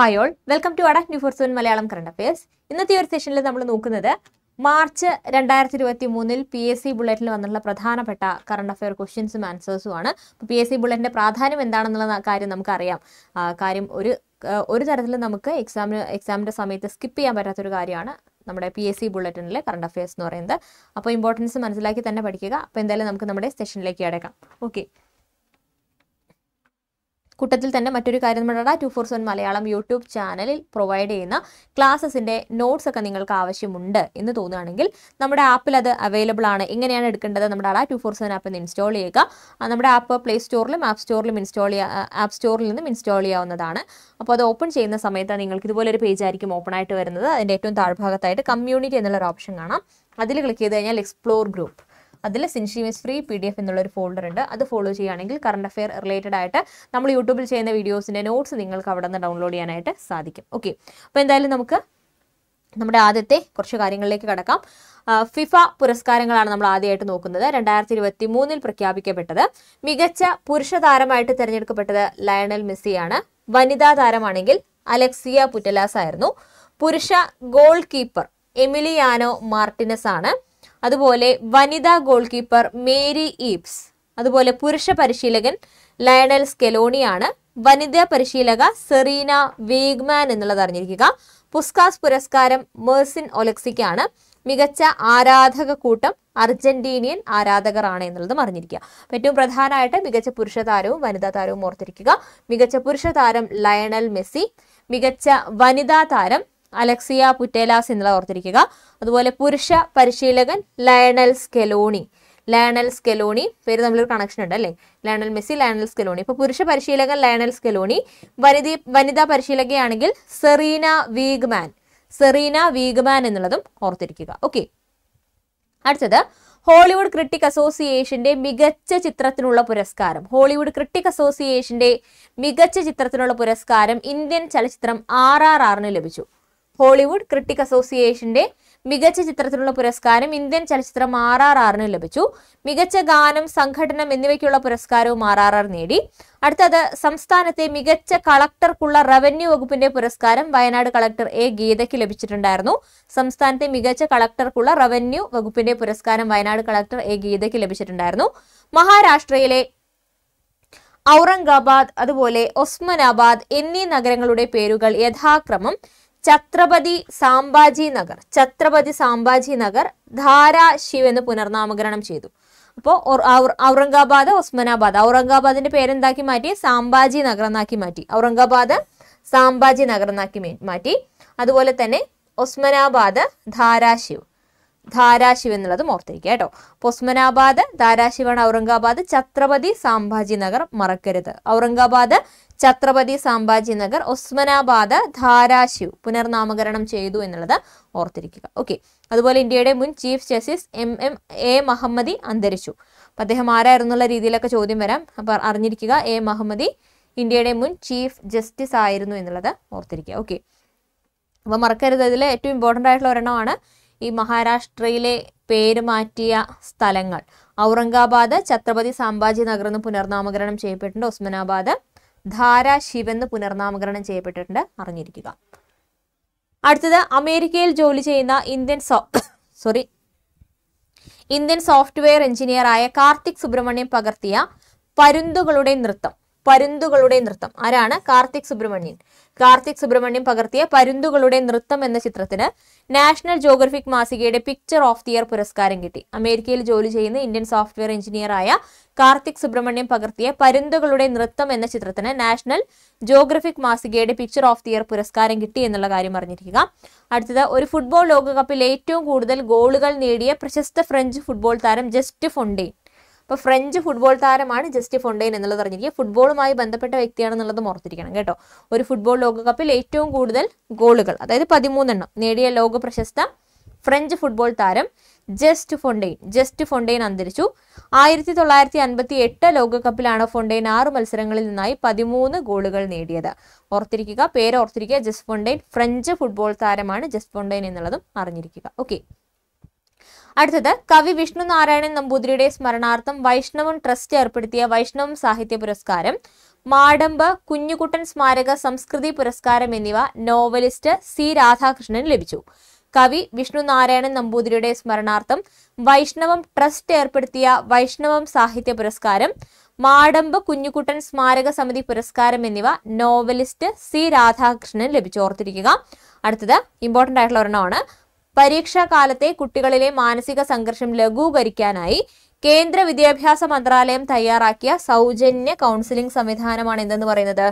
hi all welcome to അഡക് ന്യൂ ഫോർസൂൺ മലയാളം കറണ്ട് അഫയേഴ്സ് ഇന്നത്തെ ഒരു സെഷനിൽ നമ്മൾ നോക്കുന്നത് മാർച്ച് രണ്ടായിരത്തി ഇരുപത്തി മൂന്നിൽ പി എസ് സി ബുള്ളറ്റിൽ വന്നിട്ടുള്ള പ്രധാനപ്പെട്ട കറണ്ട് അഫയർ ക്വസ്റ്റ്യൻസും ആൻസേഴ്സും ആണ് അപ്പോൾ പി എസ് സി ബുള്ളറ്റിൻ്റെ പ്രാധാന്യം എന്താണെന്നുള്ള കാര്യം നമുക്കറിയാം കാര്യം ഒരു ഒരു തരത്തിൽ നമുക്ക് എക്സാമിന് എക്സാമിൻ്റെ സമയത്ത് സ്കിപ്പ് ചെയ്യാൻ പറ്റാത്തൊരു കാര്യമാണ് നമ്മുടെ പി എസ് സി ബുള്ളറ്റിനിലെ കറണ്ട് അഫയേഴ്സ് എന്ന് പറയുന്നത് അപ്പോൾ ഇമ്പോർട്ടൻസ് മനസ്സിലാക്കി തന്നെ പഠിക്കുക അപ്പോൾ എന്തായാലും നമുക്ക് നമ്മുടെ സെഷനിലേക്ക് അടക്കാം ഓക്കെ കൂട്ടത്തിൽ തന്നെ മറ്റൊരു കാര്യം നമ്മുടെ two four seven Malayalam YouTube ചാനലിൽ പ്രൊവൈഡ് ചെയ്യുന്ന ക്ലാസ്സസിൻ്റെ നോട്ട്സ് ഒക്കെ നിങ്ങൾക്ക് ആവശ്യമുണ്ട് എന്ന് തോന്നുകയാണെങ്കിൽ നമ്മുടെ ആപ്പിൽ അത് അവൈലബിൾ ആണ് എങ്ങനെയാണ് എടുക്കേണ്ടത് നമ്മുടെ ആ two four seven app install ചെയ്യുക നമ്മുടെ ആപ്പ് പ്ലേ സ്റ്റോറിലും ആപ്പ് സ്റ്റോറിലും ഇൻസ്റ്റാൾ ചെയ്യുക ആപ്പ് സ്റ്റോറിൽ നിന്നും ഇൻസ്റ്റാൾ ചെയ്യാവുന്നതാണ് അപ്പോൾ അത് ഓപ്പൺ ചെയ്യുന്ന സമയത്ത് നിങ്ങൾക്ക് ഇതുപോലൊരു പേജ് ആയിരിക്കും ഓപ്പൺ ആയിട്ട് വരുന്നത് അതിൻ്റെ ഏറ്റവും താഴ്ഭാഗത്തായിട്ട് കമ്മ്യൂണിറ്റി എന്നുള്ളൊരു ഓപ്ഷൻ കാണാം അതിൽ ക്ലിക്ക് ചെയ്ത് കഴിഞ്ഞാൽ എക്സ്പ്ലോർ ഗ്രൂപ്പ് അതിൽ സിൻഷീമിസ് ഫ്രീ പി ഡി എഫ് എന്നുള്ളൊരു ഫോൾഡർ ഉണ്ട് അത് ഫോളോ ചെയ്യുകയാണെങ്കിൽ കറണ്ട് അഫെയർ റിലേറ്റഡ് ആയിട്ട് നമ്മൾ യൂട്യൂബിൽ ചെയ്യുന്ന വീഡിയോസിൻ്റെ നോട്ട്സ് നിങ്ങൾക്ക് അവിടെ നിന്ന് ഡൗൺലോഡ് ചെയ്യാനായിട്ട് സാധിക്കും ഓക്കെ അപ്പോൾ എന്തായാലും നമുക്ക് നമ്മുടെ ആദ്യത്തെ കുറച്ച് കാര്യങ്ങളിലേക്ക് കടക്കാം ഫിഫ പുരസ്കാരങ്ങളാണ് നമ്മൾ ആദ്യമായിട്ട് നോക്കുന്നത് രണ്ടായിരത്തി ഇരുപത്തി മൂന്നിൽ പ്രഖ്യാപിക്കപ്പെട്ടത് മികച്ച പുരുഷ താരമായിട്ട് തിരഞ്ഞെടുക്കപ്പെട്ടത് ലയണൽ മെസ്സിയാണ് വനിതാ താരമാണെങ്കിൽ അലക്സിയ പുറ്റലാസ് ആയിരുന്നു പുരുഷ ഗോൾ കീപ്പർ എമിലിയാനോ മാർട്ടിനസ് ആണ് അതുപോലെ വനിതാ ഗോൾ കീപ്പർ മേരി ഈപ്സ് അതുപോലെ പുരുഷ പരിശീലകൻ ലയണൽ സ്കെലോണിയാണ് വനിതാ പരിശീലക സെറീന വീഗ്മാൻ എന്നുള്ളത് അറിഞ്ഞിരിക്കുക പുസ്കാസ് പുരസ്കാരം മെർസിൻ ഒലക്സിക്കാണ് മികച്ച ആരാധക കൂട്ടം അർജന്റീനിയൻ ആരാധകരാണ് എന്നുള്ളതും അറിഞ്ഞിരിക്കുക ഏറ്റവും പ്രധാനമായിട്ട് മികച്ച പുരുഷ താരവും വനിതാ താരവും ഓർത്തിരിക്കുക മികച്ച പുരുഷ താരം ലയണൽ മെസ്സി മികച്ച വനിതാ താരം അലക്സിയ പുറ്റേലാസ് എന്നുള്ളത് ഓർത്തിരിക്കുക അതുപോലെ പുരുഷ പരിശീലകൻ ലയണൽ സ്കെലോണി ലയണൽ സ്കെലോണി പേര് തമ്മിലൊരു കണക്ഷൻ ഉണ്ട് അല്ലേ ലയണൽ മെസ്സി ലയണൽ സ്കെലോണി ഇപ്പൊ പുരുഷ പരിശീലകൻ ലയണൽ സ്കെലോണി വനിതി വനിതാ പരിശീലകയാണെങ്കിൽ സെറീന വീഗ്മാൻ സെറീന വീഗ്മാൻ എന്നുള്ളതും ഓർത്തിരിക്കുക ഓക്കെ അടുത്തത് ഹോളിവുഡ് ക്രിട്ടിക് അസോസിയേഷന്റെ മികച്ച ചിത്രത്തിനുള്ള പുരസ്കാരം ഹോളിവുഡ് ക്രിട്ടിക് അസോസിയേഷന്റെ മികച്ച ചിത്രത്തിനുള്ള പുരസ്കാരം ഇന്ത്യൻ ചലച്ചിത്രം ആർ ആർ ആറിന് ലഭിച്ചു ഹോളിവുഡ് ക്രിട്ടിക് അസോസിയേഷന്റെ മികച്ച ചിത്രത്തിനുള്ള പുരസ്കാരം ഇന്ത്യൻ ചലച്ചിത്രം ആർ ആർ ആറിന് ലഭിച്ചു മികച്ച ഗാനം സംഘടനം എന്നിവയ്ക്കുള്ള പുരസ്കാരവും ആർ ആർ ആർ നേടി അടുത്തത് സംസ്ഥാനത്തെ മികച്ച കളക്ടർക്കുള്ള റവന്യൂ വകുപ്പിന്റെ പുരസ്കാരം വയനാട് കളക്ടർ എ ഗീതയ്ക്ക് ലഭിച്ചിട്ടുണ്ടായിരുന്നു സംസ്ഥാനത്തെ മികച്ച കളക്ടർക്കുള്ള റവന്യൂ വകുപ്പിന്റെ പുരസ്കാരം വയനാട് കളക്ടർ എ ഗീതയ്ക്ക് ലഭിച്ചിട്ടുണ്ടായിരുന്നു മഹാരാഷ്ട്രയിലെ ഔറംഗാബാദ് അതുപോലെ ഒസ്മനാബാദ് എന്നീ നഗരങ്ങളുടെ പേരുകൾ യഥാക്രമം ഛത്രപതി സാംബാജി നഗർ ഛത്രപതി സാംബാജി നഗർ ധാരാ ശിവ് എന്ന് പുനർനാമകരണം ചെയ്തു അപ്പോൾ ഔറംഗാബാദ് ഉസ്മാനാബാദ് ഔറംഗാബാദിന്റെ പേരെന്താക്കി മാറ്റി സാംബാജി നഗർ എന്നാക്കി മാറ്റി ഔറംഗാബാദ് സാംബാജി നഗർ എന്നാക്കി മാറ്റി അതുപോലെ തന്നെ ഉസ്മനാബാദ് ധാരാശിവ് ധാരാശിവ് എന്നുള്ളത് ഓർത്തിരിക്കുക കേട്ടോ ഉസ്മനാബാദ് ധാരാശിവാണ് ഔറംഗാബാദ് ഛത്രപതി സാംബാജി നഗർ മറക്കരുത് ഔറംഗാബാദ് ഛത്രപതി സാംബാജി നഗർ ഒസ്മനാബാദ് ധാരാശിവ് പുനർനാമകരണം ചെയ്തു എന്നുള്ളത് ഓർത്തിരിക്കുക ഓക്കെ അതുപോലെ ഇന്ത്യയുടെ മുൻ chief justice M M A Mahammadi അന്തരിച്ചു അപ്പൊ അദ്ദേഹം ആരായിരുന്നുള്ള രീതിയിലൊക്കെ ചോദ്യം വരാം അപ്പൊ അറിഞ്ഞിരിക്കുക എ മഹമ്മദി ഇന്ത്യയുടെ മുൻ ചീഫ് ജസ്റ്റിസ് ആയിരുന്നു എന്നുള്ളത് ഓർത്തിരിക്കുക ഓക്കെ അപ്പോൾ മറക്കരുത് ഇതിലെ ഏറ്റവും ഇമ്പോർട്ടൻ്റ് ആയിട്ടുള്ള ഒരെണ്ണമാണ് ഈ മഹാരാഷ്ട്രയിലെ പേര് മാറ്റിയ സ്ഥലങ്ങൾ ഔറംഗാബാദ് ഛത്രപതി സാംബാജി നഗർ എന്ന് പുനർനാമകരണം ചെയ്യപ്പെട്ടിട്ടുണ്ട് ഉസ്മനാബാദ് ധാരാ ശിവെന്ന് പുനർനാമകരണം ചെയ്യപ്പെട്ടിട്ടുണ്ട് അറിഞ്ഞിരിക്കുക അടുത്തത് അമേരിക്കയിൽ ജോലി ചെയ്യുന്ന Indian so sorry Indian software എഞ്ചിനീയറായ കാർത്തിക് സുബ്രഹ്മണ്യം പകർത്തിയ പരുന്തുകളുടെ നൃത്തം പരുന്തുകളുടെ നൃത്തം ആരാണ് കാർത്തിക് സുബ്രഹ്മണ്യൻ കാർത്തിക് സുബ്രഹ്മണ്യം പകർത്തിയ പരുന്തുകളുടെ നൃത്തം എന്ന ചിത്രത്തിന് നാഷണൽ ജോഗ്രഫിക് മാസികയുടെ പിക്ചർ ഓഫ് ദി ഇയർ പുരസ്കാരം കിട്ടി അമേരിക്കയിൽ ജോലി ചെയ്യുന്ന ഇന്ത്യൻ സോഫ്റ്റ്വെയർ എഞ്ചിനീയറായ കാർത്തിക് സുബ്രഹ്മണ്യം പകർത്തിയ പരുന്തുകളുടെ നൃത്തം എന്ന ചിത്രത്തിന് നാഷണൽ ജോഗ്രഫിക് മാസികയുടെ പിക്ചർ ഓഫ് ദി ഇയർ പുരസ്കാരം കിട്ടി എന്നുള്ള കാര്യം അറിഞ്ഞിരിക്കുക അടുത്തത് ഒരു ഫുട്ബോൾ ലോകകപ്പിൽ ഏറ്റവും കൂടുതൽ ഗോളുകൾ നേടിയ പ്രശസ്ത ഫ്രഞ്ച് ഫുട്ബോൾ താരം ജസ്റ്റ് ഫൊണ്ടേ അപ്പോൾ ഫ്രഞ്ച് ഫുട്ബോൾ താരമാണ് ജസ്റ്റി ഫൊണ്ടൈൻ എന്നുള്ളത് അറിഞ്ഞിരിക്കുക ഫുട്ബോളുമായി ബന്ധപ്പെട്ട വ്യക്തിയാണെന്നുള്ളതും ഓർത്തിരിക്കണം കേട്ടോ ഒരു ഫുട്ബോൾ ലോകകപ്പിൽ ഏറ്റവും കൂടുതൽ ഗോളുകൾ അതായത് പതിമൂന്നെണ്ണം നേടിയ ലോക പ്രശസ്ത ഫ്രഞ്ച് ഫുട്ബോൾ താരം ജസ്റ്റ് ഫൊണ്ടൈൻ ജസ്റ്റ് ഫൊണ്ടൈൻ അന്തരിച്ചു ആയിരത്തി തൊള്ളായിരത്തി അൻപത്തി എട്ട് ലോകകപ്പിലാണ് ഫൊണ്ടൈൻ ആറ് മത്സരങ്ങളിൽ നിന്നായി പതിമൂന്ന് ഗോളുകൾ നേടിയത് ഓർത്തിരിക്കുക പേര് ഓർത്തിരിക്കുക ജസ്റ്റ് ഫൊണ്ടൈൻ ഫ്രഞ്ച് ഫുട്ബോൾ താരമാണ് ജസ്റ്റ് ഫൊണ്ടൈൻ എന്നുള്ളതും അറിഞ്ഞിരിക്കുക ഓക്കെ അടുത്തത് കവി വിഷ്ണു നാരായണൻ നമ്പൂതിരിയുടെ സ്മരണാർത്ഥം വൈഷ്ണവം ട്രസ്റ്റ് ഏർപ്പെടുത്തിയ വൈഷ്ണവം സാഹിത്യ പുരസ്കാരം മാടമ്പ് കുഞ്ഞുകുട്ടൻ സ്മാരക സംസ്കൃതി പുരസ്കാരം എന്നിവ നോവലിസ്റ്റ് സി രാധാകൃഷ്ണൻ ലഭിച്ചു കവി വിഷ്ണു നാരായണൻ നമ്പൂതിരിയുടെ സ്മരണാർത്ഥം വൈഷ്ണവം ട്രസ്റ്റ് ഏർപ്പെടുത്തിയ വൈഷ്ണവം സാഹിത്യ പുരസ്കാരം മാടമ്പ് കുഞ്ഞുകുട്ടൻ സ്മാരക സമിതി പുരസ്കാരം എന്നിവ നോവലിസ്റ്റ് സി രാധാകൃഷ്ണൻ ലഭിച്ചു ഓർത്തിരിക്കുക അടുത്തത് ഇമ്പോർട്ടൻ്റ് ആയിട്ടുള്ള ഒരെണ്ണമാണ് പരീക്ഷാകാലത്തെ കുട്ടികളിലെ മാനസിക സംഘർഷം ലഘൂകരിക്കാനായി കേന്ദ്ര വിദ്യാഭ്യാസ മന്ത്രാലയം തയ്യാറാക്കിയ സൗജന്യ കൗൺസിലിംഗ് സംവിധാനമാണ് എന്തെന്ന് പറയുന്നത്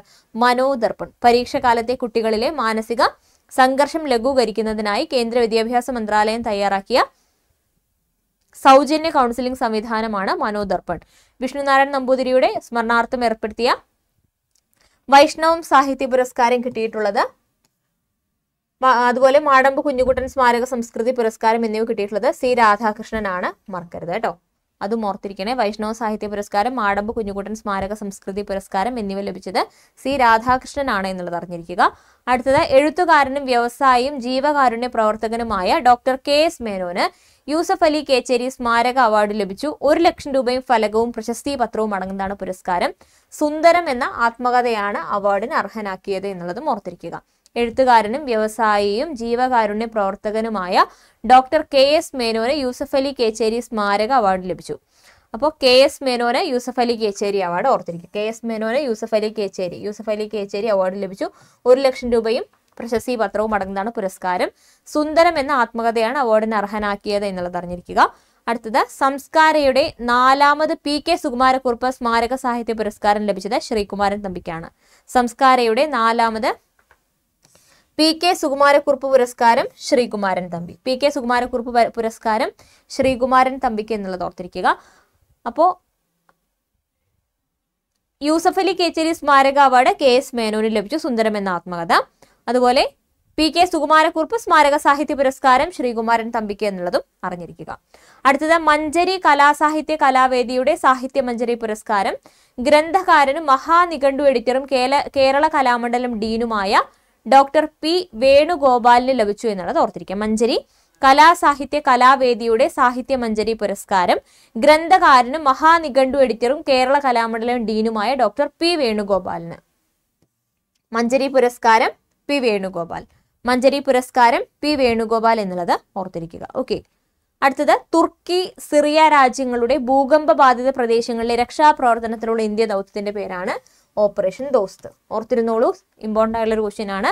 മനോദർപ്പൺ പരീക്ഷാകാലത്തെ കുട്ടികളിലെ മാനസിക സംഘർഷം ലഘൂകരിക്കുന്നതിനായി കേന്ദ്ര വിദ്യാഭ്യാസ മന്ത്രാലയം തയ്യാറാക്കിയ സൗജന്യ കൗൺസിലിംഗ് സംവിധാനമാണ് മനോദർപ്പൺ വിഷ്ണുനാരായൺ നമ്പൂതിരിയുടെ സ്മരണാർത്ഥം ഏർപ്പെടുത്തിയ വൈഷ്ണവം സാഹിത്യ പുരസ്കാരം കിട്ടിയിട്ടുള്ളത് അതുപോലെ മാടമ്പ് കുഞ്ഞുകുട്ടൻ സ്മാരക സംസ്കൃതി പുരസ്കാരം എന്നിവ കിട്ടിയിട്ടുള്ളത് സി രാധാകൃഷ്ണനാണ് മറക്കരുത് കേട്ടോ അതും ഓർത്തിരിക്കണേ വൈഷ്ണവ സാഹിത്യ പുരസ്കാരം മാടമ്പ് കുഞ്ഞുകുട്ടൻ സ്മാരക സംസ്കൃതി പുരസ്കാരം എന്നിവ ലഭിച്ചത് സി രാധാകൃഷ്ണനാണ് എന്നുള്ളത് അറിഞ്ഞിരിക്കുക അടുത്തത് എഴുത്തുകാരനും വ്യവസായിയും ജീവകാരുണ്യ പ്രവർത്തകനുമായ ഡോക്ടർ കെ എസ് മേനോന് യൂസഫ് അലി കേച്ചേരി സ്മാരക അവാർഡ് ലഭിച്ചു ഒരു ലക്ഷം രൂപയും ഫലകവും പ്രശസ്തി പത്രവും അടങ്ങുന്നതാണ് പുരസ്കാരം സുന്ദരം എന്ന ആത്മകഥയാണ് അവാർഡിന് അർഹനാക്കിയത് എന്നുള്ളതും ഓർത്തിരിക്കുക എഴുത്തുകാരനും വ്യവസായിയും ജീവകാരുണ്യ പ്രവർത്തകനുമായ ഡോക്ടർ കെ എസ് മേനോന് യൂസഫ് അലി കേച്ചേരി സ്മാരക അവാർഡ് ലഭിച്ചു അപ്പോൾ കെ എസ് മേനോന് യൂസഫ് അലി കേച്ചേരി അവാർഡ് ഓർത്തിരിക്കും കെ എസ് മേനോന് യൂസഫ് അലി കേച്ചേരി യൂസഫ് അലി കേച്ചേരി അവാർഡ് ലഭിച്ചു ഒരു ലക്ഷം രൂപയും പ്രശസ്തി പത്രവും അടങ്ങുന്നതാണ് പുരസ്കാരം സുന്ദരം എന്ന ആത്മകഥയാണ് അവാർഡിന് അർഹനാക്കിയത് എന്നുള്ളത് അറിഞ്ഞിരിക്കുക അടുത്തത് സംസ്കാരയുടെ നാലാമത് പി കെ സുകുമാരക്കുറുപ്പ് സ്മാരക സാഹിത്യ പുരസ്കാരം ലഭിച്ചത് ശ്രീകുമാരൻ തമ്പിക്കാണ് സംസ്കാരയുടെ നാലാമത് പി കെ സുകുമാരക്കുറുപ്പ് പുരസ്കാരം ശ്രീകുമാരൻ തമ്പി പി കെ സുകുമാരക്കുറുപ്പ് പുരസ്കാരം ശ്രീകുമാരൻ തമ്പിക്ക് എന്നുള്ളത് ഓർത്തിരിക്കുക അപ്പോ യൂസഫ് അലി കേച്ചേരി സ്മാരക അവാർഡ് കെ എസ് മേനോനിൽ ലഭിച്ചു സുന്ദരം എന്ന ആത്മകഥ അതുപോലെ പി കെ സുകുമാരക്കുറുപ്പ് സ്മാരക സാഹിത്യ പുരസ്കാരം ശ്രീകുമാരൻ തമ്പിക്ക് എന്നുള്ളതും അറിഞ്ഞിരിക്കുക അടുത്തത് മഞ്ചരി കലാസാഹിത്യ കലാവേദിയുടെ സാഹിത്യ മഞ്ചരി പുരസ്കാരം ഗ്രന്ഥകാരനും മഹാനിഘണ്ടു എഡിറ്ററും കേരള കലാമണ്ഡലം ഡീനുമായ ഡോക്ടർ പി വേണുഗോപാലിന് ലഭിച്ചു എന്നുള്ളത് ഓർത്തിരിക്കുക മഞ്ചരി കലാസാഹിത്യ കലാവേദിയുടെ സാഹിത്യ മഞ്ചരി പുരസ്കാരം ഗ്രന്ഥകാരനും മഹാനിഘണ്ടു എഡിറ്ററും കേരള കലാമണ്ഡലം ഡീനുമായ ഡോക്ടർ പി വേണുഗോപാലിന് മഞ്ചരി പുരസ്കാരം പി വേണുഗോപാൽ മഞ്ചരി പുരസ്കാരം പി വേണുഗോപാൽ എന്നുള്ളത് ഓർത്തിരിക്കുക ഓക്കെ അടുത്തത് തുർക്കി സിറിയ രാജ്യങ്ങളുടെ ഭൂകമ്പ ബാധിത പ്രദേശങ്ങളിലെ രക്ഷാപ്രവർത്തനത്തിലുള്ള ഇന്ത്യ ദൗത്യത്തിന്റെ പേരാണ് ഓപ്പറേഷൻ ദോസ്ത് ഓർത്തിരുന്നോളൂ ഇമ്പോർട്ടൻ്റ് ആയിട്ടുള്ള ഒരു ക്വസ്റ്റ്യൻ ആണ്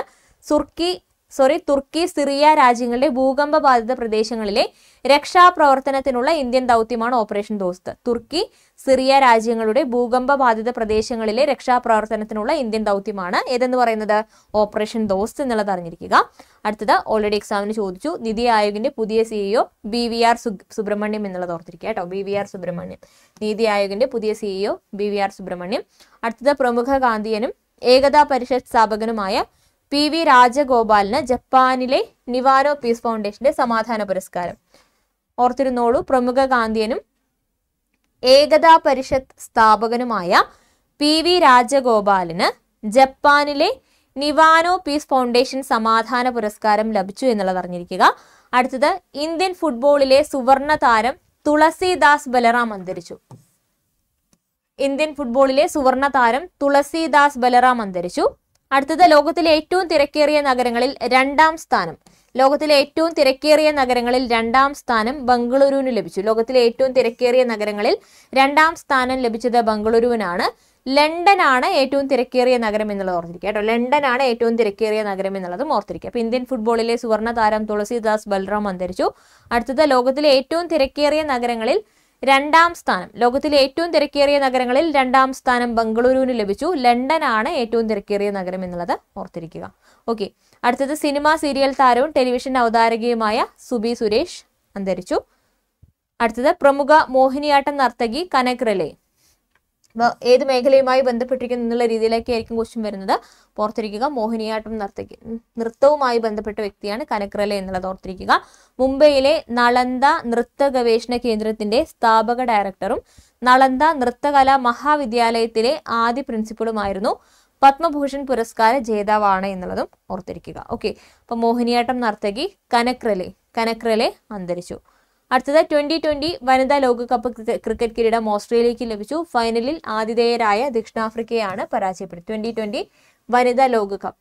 സുർക്കി സോറി തുർക്കി സിറിയ രാജ്യങ്ങളുടെ ഭൂകമ്പ ബാധിത പ്രദേശങ്ങളിലെ രക്ഷാപ്രവർത്തനത്തിനുള്ള ഇന്ത്യൻ ദൗത്യമാണ് ഓപ്പറേഷൻ ദോസ്ത് തുർക്കി സിറിയ രാജ്യങ്ങളുടെ ഭൂകമ്പ ബാധിത പ്രദേശങ്ങളിലെ രക്ഷാപ്രവർത്തനത്തിനുള്ള ഇന്ത്യൻ ദൗത്യമാണ് ഏതെന്ന് പറയുന്നത് ഓപ്പറേഷൻ ദോസ്ത് എന്നുള്ളത് അറിഞ്ഞിരിക്കുക അടുത്തത് ഓൾറെഡി എക്സാമിന് ചോദിച്ചു നിതി ആയോഗിന്റെ പുതിയ CEO e B V R Subrahmanyam എന്നുള്ളത് ഓർത്തിരിക്കുക കേട്ടോ B V R Subrahmanyam NITI ആയോഗിന്റെ പുതിയ CEO e B V R Subrahmanyam അടുത്തത് പ്രമുഖ ഗാന്ധിയനും ഏകതാ പരിഷത്ത് സ്ഥാപകനുമായ പി വി രാജഗോപാലിന് ജപ്പാനിലെ നിവാരോ പീസ് ഫൗണ്ടേഷന്റെ സമാധാന പുരസ്കാരം ഓർത്തിരുന്നോളൂ പ്രമുഖ ഗാന്ധിയനും ഏകതാ പരിഷത്ത് സ്ഥാപകനുമായ പി വി രാജഗോപാലിന് ജപ്പാനിലെ നിവാനോ പീസ് ഫൗണ്ടേഷൻ സമാധാന പുരസ്കാരം ലഭിച്ചു എന്നുള്ളത് അറിഞ്ഞിരിക്കുക അടുത്തത് ഇന്ത്യൻ ഫുട്ബോളിലെ സുവർണ താരം തുളസിദാസ് ബലറാം അന്തരിച്ചു ഇന്ത്യൻ ഫുട്ബോളിലെ സുവർണ താരം തുളസിദാസ് ബലറാം അന്തരിച്ചു അടുത്തത് ലോകത്തിലെ ഏറ്റവും തിരക്കേറിയ നഗരങ്ങളിൽ രണ്ടാം സ്ഥാനം ലോകത്തിലെ ഏറ്റവും തിരക്കേറിയ നഗരങ്ങളിൽ രണ്ടാം സ്ഥാനം ബംഗളൂരുവിന് ലഭിച്ചു ലോകത്തിലെ ഏറ്റവും തിരക്കേറിയ നഗരങ്ങളിൽ രണ്ടാം സ്ഥാനം ലഭിച്ചത് ബംഗളൂരുവിനാണ് ലണ്ടനാണ് ഏറ്റവും തിരക്കേറിയ നഗരം എന്നുള്ളത് ഓർത്തിരിക്കുക കേട്ടോ ലണ്ടനാണ് ഏറ്റവും തിരക്കേറിയ നഗരം എന്നുള്ളതും ഓർത്തിരിക്കുക അപ്പോൾ ഇന്ത്യൻ ഫുട്ബോളിലെ സുവർണ താരം തുളസിദാസ് ബൽറാം അന്തരിച്ചു അടുത്തത് ലോകത്തിലെ ഏറ്റവും തിരക്കേറിയ നഗരങ്ങളിൽ രണ്ടാം സ്ഥാനം ലോകത്തിലെ ഏറ്റവും തിരക്കേറിയ നഗരങ്ങളിൽ രണ്ടാം സ്ഥാനം ബംഗളൂരുവിന് ലഭിച്ചു ലണ്ടനാണ് ഏറ്റവും തിരക്കേറിയ നഗരം എന്നുള്ളത് ഓർത്തിരിക്കുക ഓക്കെ അടുത്തത് സിനിമ സീരിയൽ താരവും ടെലിവിഷൻ അവതാരകയുമായ സുബി സുരേഷ് അന്തരിച്ചു അടുത്തത് പ്രമുഖ മോഹിനിയാട്ടം നർത്തകി കനക് റെലെ ഏത് മേഖലയുമായി ബന്ധപ്പെട്ടിരിക്കുന്നു എന്നുള്ള രീതിയിലേക്കായിരിക്കും ക്വസ്റ്റ്യൻ വരുന്നത് ഓർത്തിരിക്കുക മോഹിനിയാട്ടം നർത്തകി നൃത്തവുമായി ബന്ധപ്പെട്ട വ്യക്തിയാണ് കനക്രല എന്നുള്ളത് ഓർത്തിരിക്കുക മുംബൈയിലെ നളന്ദ നൃത്ത ഗവേഷണ കേന്ദ്രത്തിന്റെ സ്ഥാപക ഡയറക്ടറും നളന്ദ നൃത്തകലാ മഹാവിദ്യാലയത്തിലെ ആദ്യ പ്രിൻസിപ്പളുമായിരുന്നു പത്മഭൂഷൺ പുരസ്കാര ജേതാവാണ് എന്നുള്ളതും ഓർത്തിരിക്കുക ഓക്കെ അപ്പൊ മോഹിനിയാട്ടം നർത്തകി കനക്രലെ കനക്രലെ അന്തരിച്ചു അടുത്തത് ട്വന്റി ട്വന്റി വനിതാ ലോകകപ്പ് ക്രിക്കറ്റ് കിരീടം ഓസ്ട്രേലിയക്ക് ലഭിച്ചു ഫൈനലിൽ ആതിഥേയരായ ദക്ഷിണാഫ്രിക്കയാണ് പരാജയപ്പെടുത്തി ട്വന്റി ട്വന്റി വനിതാ ലോകകപ്പ്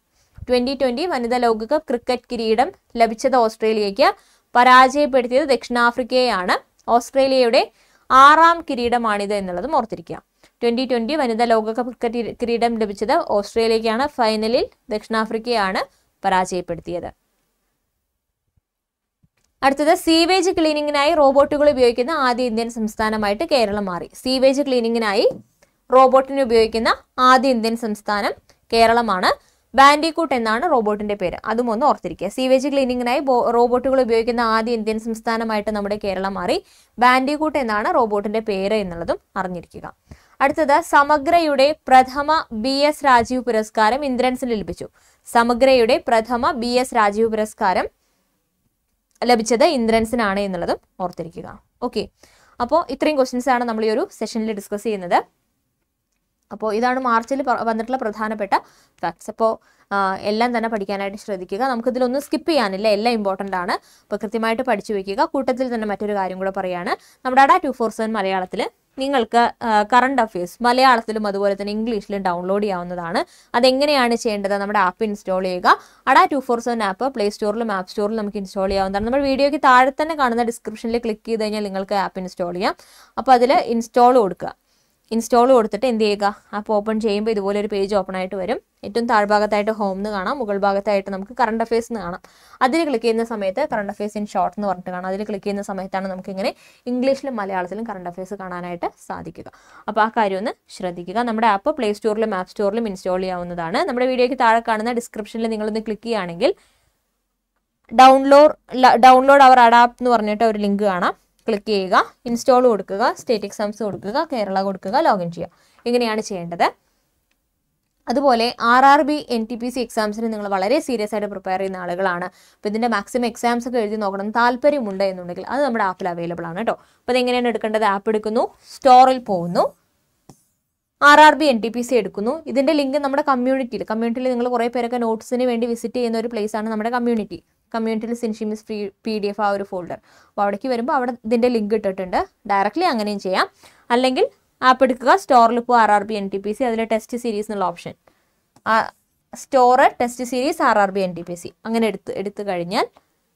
ട്വന്റി ട്വന്റി വനിതാ ലോകകപ്പ് ക്രിക്കറ്റ് കിരീടം ലഭിച്ചത് ഓസ്ട്രേലിയക്ക് പരാജയപ്പെടുത്തിയത് ദക്ഷിണാഫ്രിക്കയെയാണ് ഓസ്ട്രേലിയയുടെ ആറാം കിരീടമാണിത് എന്നുള്ളത് ഓർത്തിരിക്കുക ട്വന്റി ട്വന്റി വനിതാ ലോകകപ്പ് ക്രിക്കറ്റ് കിരീടം ലഭിച്ചത് ഓസ്ട്രേലിയക്കാണ് ഫൈനലിൽ ദക്ഷിണാഫ്രിക്കയാണ് പരാജയപ്പെടുത്തിയത് അടുത്തത് സീവേജ് ക്ലീനിങ്ങിനായി റോബോട്ടുകൾ ഉപയോഗിക്കുന്ന ആദ്യ ഇന്ത്യൻ സംസ്ഥാനമായിട്ട് കേരളം മാറി സീവേജ് ക്ലീനിങ്ങിനായി റോബോട്ടിനെ ഉപയോഗിക്കുന്ന ആദ്യ ഇന്ത്യൻ സംസ്ഥാനം കേരളമാണ് ബാൻഡിക്കൂട്ട് എന്നാണ് റോബോട്ടിന്റെ പേര് അതും ഒന്ന് ഓർത്തിരിക്കുക സീവേജ് ക്ലീനിങ്ങിനായി റോബോട്ടുകൾ ഉപയോഗിക്കുന്ന ആദ്യ ഇന്ത്യൻ സംസ്ഥാനമായിട്ട് നമ്മുടെ കേരളം മാറി ബാൻഡിക്കൂട്ട് എന്നാണ് റോബോട്ടിന്റെ പേര് എന്നുള്ളതും അറിഞ്ഞിരിക്കുക അടുത്തത് സമഗ്രയുടെ പ്രഥമ ബി എസ് രാജീവ് പുരസ്കാരം ഇന്ദ്രൻസിന് ലഭിച്ചു സമഗ്രയുടെ പ്രഥമ ബി എസ് രാജീവ് പുരസ്കാരം ലഭിച്ചത് ഇന്ദ്രൻസിനാണ് എന്നുള്ളതും ഓർത്തിരിക്കുക ഓക്കെ അപ്പോൾ ഇത്രയും ക്വസ്റ്റ്യൻസ് ആണ് നമ്മൾ ഈ ഒരു സെഷനിൽ ഡിസ്കസ് ചെയ്യുന്നത് അപ്പോൾ ഇതാണ് മാർച്ചിൽ വന്നിട്ടുള്ള പ്രധാനപ്പെട്ട ഫാക്ട്സ് അപ്പോൾ എല്ലാം തന്നെ പഠിക്കാനായിട്ട് ശ്രദ്ധിക്കുക നമുക്ക് ഇതിലൊന്നും സ്കിപ്പ് ചെയ്യാനില്ല എല്ലാം ഇമ്പോർട്ടൻ്റ് ആണ് അപ്പോൾ കൃത്യമായിട്ട് പഠിച്ചു വയ്ക്കുക കൂട്ടത്തിൽ തന്നെ മറ്റൊരു കാര്യം കൂടെ പറയുകയാണ് നമ്മുടെ അടാ ടു ഫോർ സെവൻ മലയാളത്തിൽ നിങ്ങൾക്ക് കറണ്ട് അഫയേഴ്സ് മലയാളത്തിലും അതുപോലെ തന്നെ ഇംഗ്ലീഷിലും ഡൗൺലോഡ് ചെയ്യാവുന്നതാണ് അതെങ്ങനെയാണ് ചെയ്യേണ്ടത് നമ്മുടെ ആപ്പ് ഇൻസ്റ്റാൾ ചെയ്യുക അടാ two four seven app play സ്റ്റോറിലും ആപ്പ് സ്റ്റോറിലും നമുക്ക് ഇൻസ്റ്റാൾ ചെയ്യാവുന്നതാണ് നമ്മൾ വീഡിയോയ്ക്ക് താഴെ തന്നെ കാണുന്ന ഡിസ്ക്രിപ്ഷനിൽ ക്ലിക്ക് ചെയ്ത് കഴിഞ്ഞാൽ നിങ്ങൾക്ക് ആപ്പ് ഇൻസ്റ്റാൾ ചെയ്യാം അപ്പോൾ അതിൽ ഇൻസ്റ്റാൾ കൊടുക്കുക ഇൻസ്റ്റാൾ കൊടുത്തിട്ട് എന്ത് ചെയ്യുക ആപ്പ് ഓപ്പൺ ചെയ്യുമ്പോൾ ഇതുപോലെ ഒരു പേജ് ഓപ്പൺ ആയിട്ട് വരും ഏറ്റവും താഴ്ഭാഗത്തായിട്ട് ഹോം എന്ന് കാണാം മുകൾ ഭാഗത്തായിട്ട് നമുക്ക് കറണ്ട് അഫയേഴ്സ് എന്ന് കാണാം അതിൽ ക്ലിക്ക് ചെയ്യുന്ന സമയത്ത് കറണ്ട് അഫയേഴ്സ് ഇൻ ഷോർട്ട് എന്ന് പറഞ്ഞിട്ട് കാണാം അതിൽ ക്ലിക്ക് ചെയ്യുന്ന സമയത്താണ് നമുക്ക് ഇംഗ്ലീഷിലും മലയാളത്തിലും കറണ്ട് അഫയേഴ്സ് കാണാനായിട്ട് സാധിക്കുക അപ്പോൾ ആ കാര്യം ഒന്ന് ശ്രദ്ധിക്കുക നമ്മുടെ ആപ്പ് പ്ലേ സ്റ്റോറിലും ആപ്പ് സ്റ്റോറിലും ഇൻസ്റ്റാൾ ചെയ്യാവുന്നതാണ് നമ്മുടെ വീഡിയോയ്ക്ക് താഴെ കാണുന്ന ഡിസ്ക്രിപ്ഷനിൽ നിങ്ങളൊന്ന് ക്ലിക്ക് ചെയ്യുകയാണെങ്കിൽ ഡൗൺലോഡ് ഡൗൺലോഡ് അവർ അഡാപ്റ്റ് എന്ന് പറഞ്ഞിട്ട് ഒരു ലിങ്ക് കാണാം ക്ലിക്ക് ചെയ്യുക ഇൻസ്റ്റാൾ കൊടുക്കുക സ്റ്റേറ്റ് എക്സാംസ് കൊടുക്കുക കേരള കൊടുക്കുക ലോഗിൻ ചെയ്യുക ഇങ്ങനെയാണ് ചെയ്യേണ്ടത് അതുപോലെ R R B N T P C എക്സാംസിന് നിങ്ങൾ വളരെ സീരിയസ് ആയിട്ട് പ്രിപ്പയർ ചെയ്യുന്ന ആളുകളാണ് അപ്പോൾ ഇതിൻ്റെ മാക്സിമം എക്സാംസ് ഒക്കെ എഴുതി നോക്കണം താല്പര്യമുണ്ട് എന്നുണ്ടെങ്കിൽ അത് നമ്മുടെ ആപ്പിൽ അവൈലബിൾ ആണ് കേട്ടോ അപ്പോൾ അതെങ്ങനെയാണ് എടുക്കേണ്ടത് ആപ്പ് എടുക്കുന്നു സ്റ്റോറിൽ പോകുന്നു R R B N T P C എടുക്കുന്നു ഇതിൻ്റെ ലിങ്ക് നമ്മുടെ കമ്മ്യൂണിറ്റിയിൽ കമ്മ്യൂണിറ്റിയിൽ നിങ്ങൾ കുറേ പേരൊക്കെ നോട്ട്സിന് വേണ്ടി വിസിറ്റ് ചെയ്യുന്ന ഒരു പ്ലേസ് ആണ് നമ്മുടെ കമ്മ്യൂണിറ്റി കമ്മ്യൂണിറ്റിയിൽ സിൻഷിമിസ് ഫ്രീ പി ഡി എഫ് ആ ഒരു ഫോൾഡർ അപ്പോൾ അവിടേക്ക് വരുമ്പോൾ അവിടെ ഇതിൻ്റെ ലിങ്ക് ഇട്ടിട്ടുണ്ട് ഡയറക്റ്റ്ലി അങ്ങനെയും ചെയ്യാം അല്ലെങ്കിൽ ആപ്പ് എടുക്കുക സ്റ്റോറിൽ ഇപ്പോൾ R R B N T P C അതിൽ ടെസ്റ്റ് സീരീസ് എന്നുള്ള option store test series R R B N T P C അങ്ങനെ എടുത്ത് എടുത്തു കഴിഞ്ഞാൽ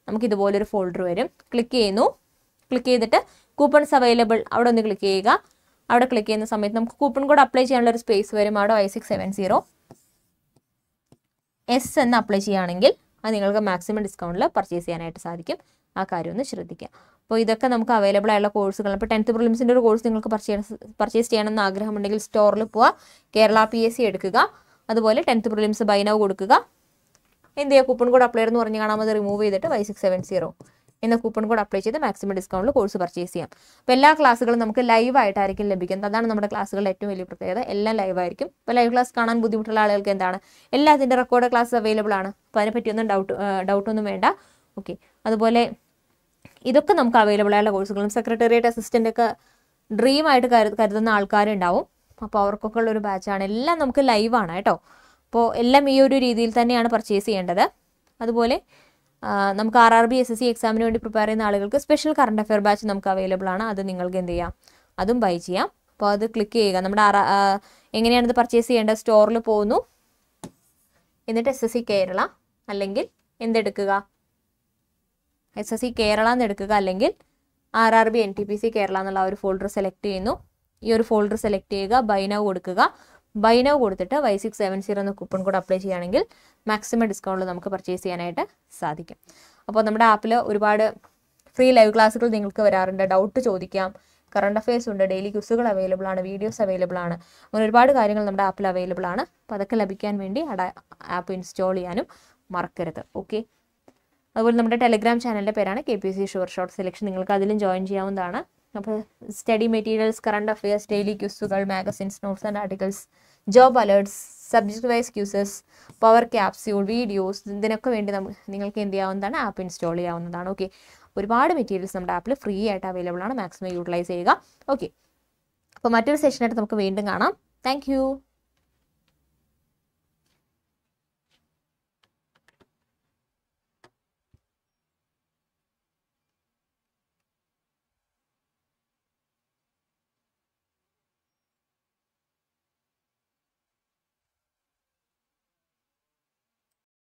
നമുക്ക് ഇതുപോലൊരു ഫോൾഡർ വരും ക്ലിക്ക് ചെയ്യുന്നു ക്ലിക്ക് ചെയ്തിട്ട് കൂപ്പൺസ് അവൈലബിൾ അവിടെ ഒന്ന് ക്ലിക്ക് ചെയ്യുക അവിടെ ക്ലിക്ക് ചെയ്യുന്ന സമയത്ത് നമുക്ക് കൂപ്പൺ കോഡ് അപ്ലൈ ചെയ്യാനുള്ള ഒരു സ്പേസ് വരും അവിടെ Y six seven zero S എന്ന് അപ്ലൈ ചെയ്യുകയാണെങ്കിൽ അത് നിങ്ങൾക്ക് മാക്സിമം ഡിസ്കൗണ്ടിൽ പർച്ചേസ് ചെയ്യാനായിട്ട് സാധിക്കും ആ കാര്യം ഒന്ന് ശ്രദ്ധിക്കുക അപ്പോൾ ഇതൊക്കെ നമുക്ക് അവൈലബിൾ ആയിട്ടുള്ള കോഴ്സുകൾ അപ്പോൾ ടെൻത്ത് പ്രിലിംസിൻ്റെ ഒരു കോഴ്സ് നിങ്ങൾക്ക് പർച്ചേസ് പർച്ചേസ് ചെയ്യണമെന്ന് ആഗ്രഹമുണ്ടെങ്കിൽ സ്റ്റോറിൽ പോവുക കേരള പി എസ് സി എടുക്കുക അതുപോലെ ടെൻത്ത് പ്രിലിംസ് ബൈനവ് കൊടുക്കുക എന്ത് ചെയ്യുക കൂപ്പൺ കോഡ് അപ്ലൈ എന്ന് പറഞ്ഞ് കാണാമത് റിമൂവ് ചെയ്തിട്ട് വൈ സിക്സ് സെവൻ സീറോ എന്ന കൂപ്പൺ കോഡ് അപ്ലൈ ചെയ്ത് മാക്സിമം ഡിസ്കൗണ്ടിൽ കോഴ്സ് പർച്ചേസ് ചെയ്യാം അപ്പോൾ എല്ലാ ക്ലാസ്സുകളും നമുക്ക് ലൈവ് ആയിട്ടായിരിക്കും ലഭിക്കുന്നത് അതാണ് നമ്മുടെ ക്ലാസ്സുകളിൽ ഏറ്റവും വലിയ പ്രത്യേകത എല്ലാം ലൈവ് ആയിരിക്കും ഇപ്പോൾ ലൈവ് ക്ലാസ് കാണാൻ ബുദ്ധിമുട്ടുള്ള ആളുകൾക്ക് എന്താണ് എല്ലാ അതിൻ്റെ റെക്കോർഡ് ക്ലാസ് അവൈലബിൾ ആണ് അപ്പോൾ അതിനെപ്പറ്റി ഒന്നും ഡൗട്ട് ഡൗട്ടൊന്നും വേണ്ട ഓക്കെ അതുപോലെ ഇതൊക്കെ നമുക്ക് അവൈലബിൾ ആയുള്ള കോഴ്സുകളും സെക്രട്ടേറിയറ്റ് അസിസ്റ്റൻ്റ് ഒക്കെ ഡ്രീം ആയിട്ട് കരു കരുതുന്ന ആൾക്കാരുണ്ടാവും അപ്പോൾ അവർക്കൊക്കെ ഉള്ള ഒരു ബാച്ചാണ് എല്ലാം നമുക്ക് ലൈവാണ് കേട്ടോ അപ്പോൾ എല്ലാം ഈ ഒരു രീതിയിൽ തന്നെയാണ് പർച്ചേസ് ചെയ്യേണ്ടത് അതുപോലെ നമുക്ക് R R B S S C എക്സാമിന് വേണ്ടി പ്രിപ്പയർ ചെയ്യുന്ന ആളുകൾക്ക് സ്പെഷ്യൽ കറണ്ട് അഫെയർ ബാച്ച് നമുക്ക് അവൈലബിൾ ആണ് അത് നിങ്ങൾക്ക് എന്ത് ചെയ്യാം അതും ബൈ ചെയ്യാം അപ്പോൾ അത് ക്ലിക്ക് ചെയ്യുക നമ്മുടെ ആർ എങ്ങനെയാണ് ഇത് പർച്ചേസ് ചെയ്യേണ്ടത് സ്റ്റോറിൽ പോകുന്നു എന്നിട്ട് എസ് എസ് സി കേരള അല്ലെങ്കിൽ എന്തെടുക്കുക എസ് എസ് സി കേരള എന്ന് എടുക്കുക അല്ലെങ്കിൽ R R B N T P C Kerala എന്നുള്ള ഒരു ഫോൾഡർ സെലക്ട് ചെയ്യുന്നു ഈ ഒരു ഫോൾഡർ സെലക്ട് ചെയ്യുക ബൈനാവ് കൊടുക്കുക ബൈനോ കൊടുത്തിട്ട് വൈ സിക്സ് സെവൻ സീറോ എന്ന കൂപ്പൺ കോഡ് അപ്ലൈ ചെയ്യുകയാണെങ്കിൽ മാക്സിമം ഡിസ്കൗണ്ടിൽ നമുക്ക് പർച്ചേസ് ചെയ്യാനായിട്ട് സാധിക്കും അപ്പോൾ നമ്മുടെ ആപ്പിൽ ഒരുപാട് ഫ്രീ ലൈവ് ക്ലാസ്സുകൾ നിങ്ങൾക്ക് വരാറുണ്ട് ഡൗട്ട് ചോദിക്കാം കറണ്ട് അഫയേഴ്സ് ഉണ്ട് ഡെയിലി ക്യൂസുകൾ അവൈലബിൾ ആണ് വീഡിയോസ് അവൈലബിൾ ആണ് അങ്ങനെ ഒരുപാട് കാര്യങ്ങൾ നമ്മുടെ ആപ്പിൽ അവൈലബിൾ ആണ് അപ്പോൾ അതൊക്കെ ലഭിക്കാൻ വേണ്ടി ആപ്പ് ഇൻസ്റ്റാൾ ചെയ്യാനും മറക്കരുത് ഓക്കെ അതുപോലെ നമ്മുടെ ടെലിഗ്രാം ചാനലിൻ്റെ പേരാണ് K P C sure short selection നിങ്ങൾക്ക് അതിലും ജോയിൻ ചെയ്യാവുന്നതാണ് അപ്പോൾ study materials current affairs daily ക്യൂസുകൾ magazines notes and articles job alerts subject wise quizzes power capsule videos ഇതിനൊക്കെ വേണ്ടി നമുക്ക് നിങ്ങൾക്ക് എന്ത് ചെയ്യാവുന്നതാണ് ആപ്പ് ഇൻസ്റ്റാൾ ചെയ്യാവുന്നതാണ് ഓക്കെ ഒരുപാട് മെറ്റീരിയൽസ് നമ്മുടെ ആപ്പിൽ ഫ്രീ ആയിട്ട് അവൈലബിൾ ആണ് മാക്സിമം യൂട്ടിലൈസ് ചെയ്യുക ഓക്കെ അപ്പോൾ മറ്റൊരു സെഷനായിട്ട് നമുക്ക് വീണ്ടും കാണാം താങ്ക്